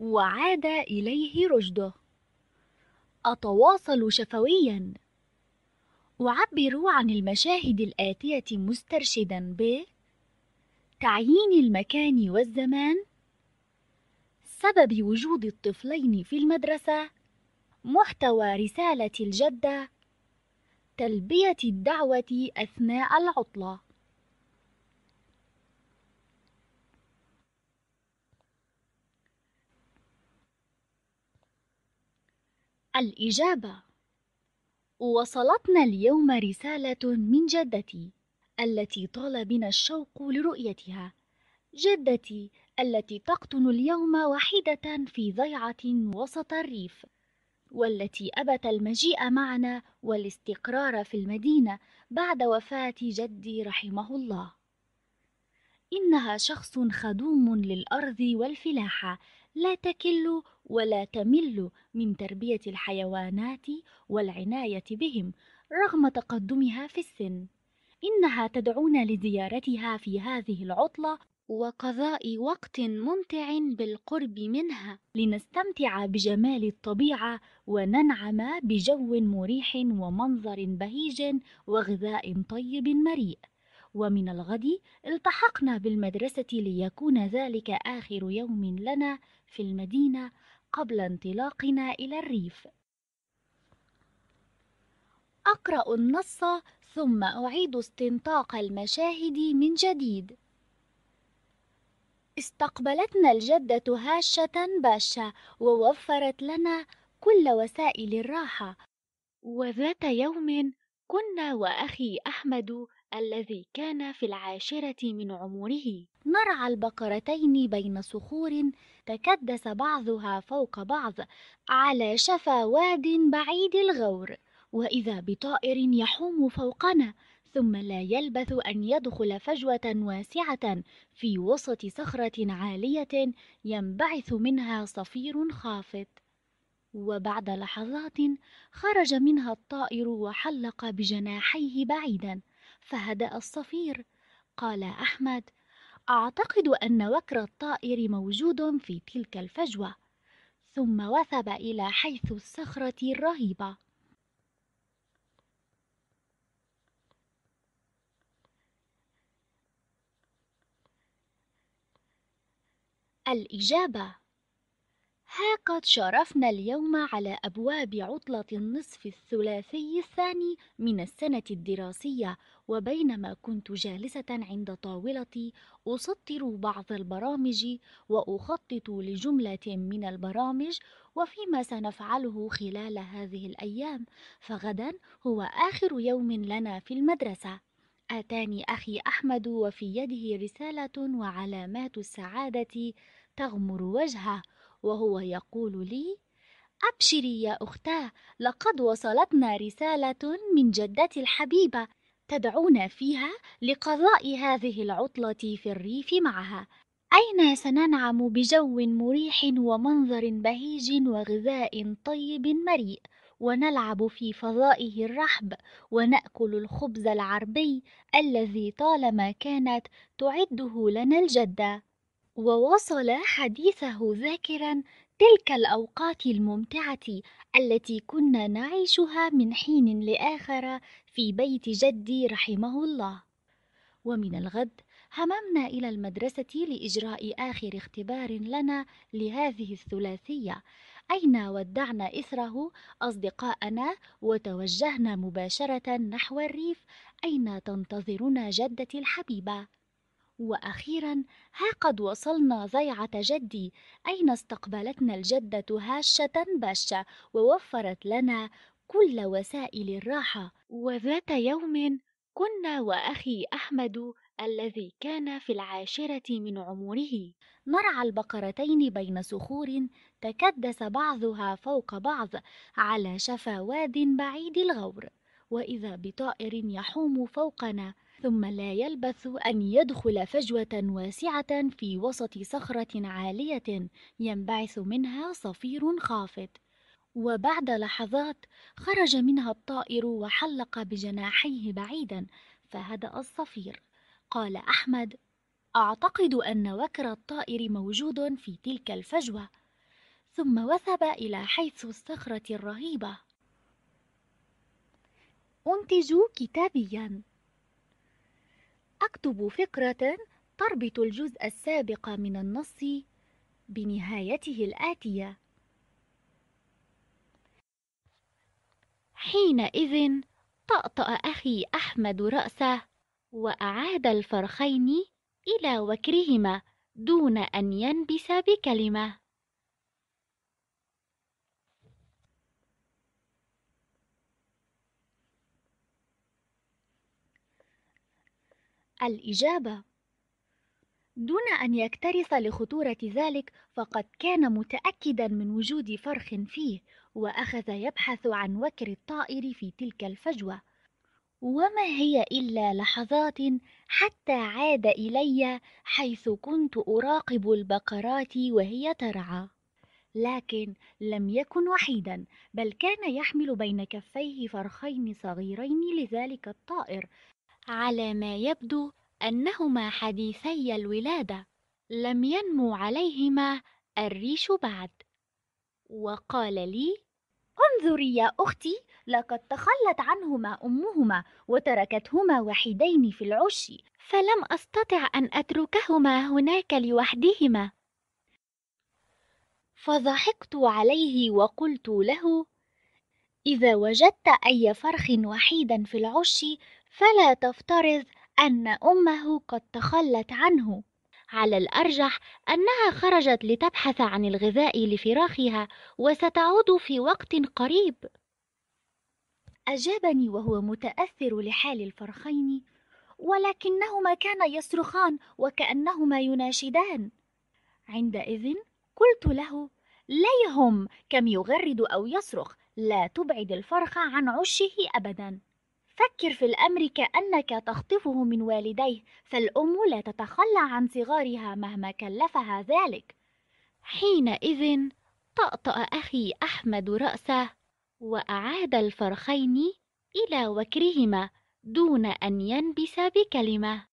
وعاد إليه رشده أتواصل شفوياً أعبر عن المشاهد الآتية مسترشدا ب تعيين المكان والزمان سبب وجود الطفلين في المدرسة محتوى رسالة الجدة تلبية الدعوة أثناء العطلة الإجابة وصلتنا اليوم رسالة من جدتي التي طال بنا الشوق لرؤيتها جدتي التي تقطن اليوم وحيدة في ضيعة وسط الريف والتي أبت المجيء معنا والاستقرار في المدينة بعد وفاة جدي رحمه الله إنها شخص خدوم للأرض والفلاحة لا تكل ولا تمل من تربية الحيوانات والعناية بهم رغم تقدمها في السن إنها تدعونا لزيارتها في هذه العطلة وقضاء وقت ممتع بالقرب منها لنستمتع بجمال الطبيعة وننعم بجو مريح ومنظر بهيج وغذاء طيب مريء ومن الغد التحقنا بالمدرسة ليكون ذلك آخر يوم لنا في المدينة قبل انطلاقنا إلى الريف. أقرأ النص ثم أعيد استنطاق المشاهد من جديد. استقبلتنا الجدة هاشة باشة ووفرت لنا كل وسائل الراحة وذات يوم كنا وأخي أحمد الذي كان في العاشرة من عمره نرعى البقرتين بين صخور تكدس بعضها فوق بعض على شفا واد بعيد الغور وإذا بطائر يحوم فوقنا ثم لا يلبث أن يدخل فجوة واسعة في وسط صخرة عالية ينبعث منها صفير خافت وبعد لحظات خرج منها الطائر وحلق بجناحيه بعيدا فهدا الصفير قال احمد اعتقد ان وكر الطائر موجود في تلك الفجوه ثم وثب الى حيث الصخره الرهيبه الاجابه ها قد شرفنا اليوم على أبواب عطلة النصف الثلاثي الثاني من السنة الدراسية وبينما كنت جالسة عند طاولتي أسطر بعض البرامج وأخطط لجملة من البرامج وفيما سنفعله خلال هذه الأيام فغدا هو آخر يوم لنا في المدرسة أتاني أخي أحمد وفي يده رسالة وعلامات السعادة تغمر وجهه وهو يقول لي أبشري يا أختاه لقد وصلتنا رسالة من جدتي الحبيبة تدعونا فيها لقضاء هذه العطلة في الريف معها أين سننعم بجو مريح ومنظر بهيج وغذاء طيب مريء ونلعب في فضائه الرحب ونأكل الخبز العربي الذي طالما كانت تعده لنا الجدة وواصل حديثه ذاكرا تلك الاوقات الممتعه التي كنا نعيشها من حين لاخر في بيت جدي رحمه الله ومن الغد هممنا الى المدرسه لاجراء اخر اختبار لنا لهذه الثلاثيه اين ودعنا اثره اصدقاءنا وتوجهنا مباشره نحو الريف اين تنتظرنا جدتي الحبيبه وأخيرا ها قد وصلنا ضيعة جدي أين استقبلتنا الجدة هاشة باشة ووفرت لنا كل وسائل الراحة وذات يوم كنا وأخي أحمد الذي كان في العاشرة من عمره نرعى البقرتين بين صخور تكدس بعضها فوق بعض على شفا واد بعيد الغور وإذا بطائر يحوم فوقنا ثم لا يلبث أن يدخل فجوة واسعة في وسط صخرة عالية ينبعث منها صفير خافت وبعد لحظات خرج منها الطائر وحلق بجناحيه بعيدا فهدأ الصفير قال أحمد أعتقد أن وكر الطائر موجود في تلك الفجوة ثم وثب إلى حيث الصخرة الرهيبة أنتج كتابياً أكتب فكرة تربط الجزء السابق من النص بنهايته الآتية حينئذ طأطأ أخي أحمد رأسه وأعاد الفرخين إلى وكرهما دون أن ينبس بكلمة الإجابة دون أن يكترث لخطورة ذلك فقد كان متأكدا من وجود فرخ فيه وأخذ يبحث عن وكر الطائر في تلك الفجوة وما هي إلا لحظات حتى عاد إلي حيث كنت أراقب البقرات وهي ترعى لكن لم يكن وحيدا بل كان يحمل بين كفيه فرخين صغيرين لذلك الطائر على ما يبدو أنهما حديثي الولادة لم ينمو عليهما الريش بعد وقال لي انظري يا أختي لقد تخلت عنهما أمهما وتركتهما وحيدين في العش فلم أستطع أن أتركهما هناك لوحدهما فضحكت عليه وقلت له إذا وجدت أي فرخ وحيدا في العش فلا تفترض أن أمه قد تخلت عنه على الأرجح أنها خرجت لتبحث عن الغذاء لفراخها وستعود في وقت قريب أجابني وهو متأثر لحال الفرخين ولكنهما كانا يصرخان وكأنهما يناشدان عندئذ قلت له لا يهم كم يغرد أو يصرخ لا تبعد الفرخ عن عشه أبداً فكر في الأمر كأنك تخطفه من والديه فالأم لا تتخلى عن صغارها مهما كلفها ذلك حينئذ طأطأ أخي أحمد رأسه وأعاد الفرخين إلى وكرهما دون أن ينبس بكلمة